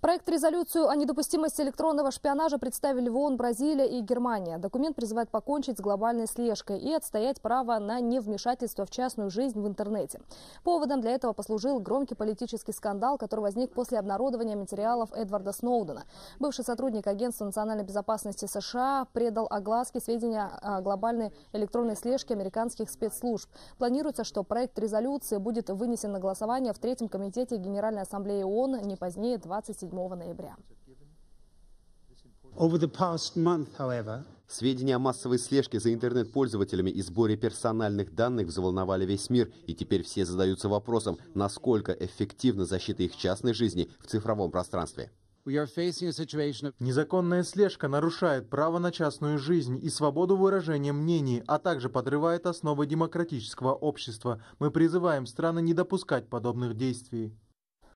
Проект резолюцию о недопустимости электронного шпионажа представили в ООН Бразилия и Германия. Документ призывает покончить с глобальной слежкой и отстоять право на невмешательство в частную жизнь в интернете. Поводом для этого послужил громкий политический скандал, который возник после обнародования материалов Эдварда Сноудена. Бывший сотрудник Агентства национальной безопасности США предал огласке сведения о глобальной электронной слежке американских спецслужб. Планируется, что проект резолюции будет вынесен на голосование в Третьем комитете Генеральной Ассамблеи ООН не позднее 27 7 ноября. Сведения о массовой слежке за интернет-пользователями и сборе персональных данных взволновали весь мир, и теперь все задаются вопросом, насколько эффективна защита их частной жизни в цифровом пространстве. Незаконная слежка нарушает право на частную жизнь и свободу выражения мнений, а также подрывает основы демократического общества. Мы призываем страны не допускать подобных действий.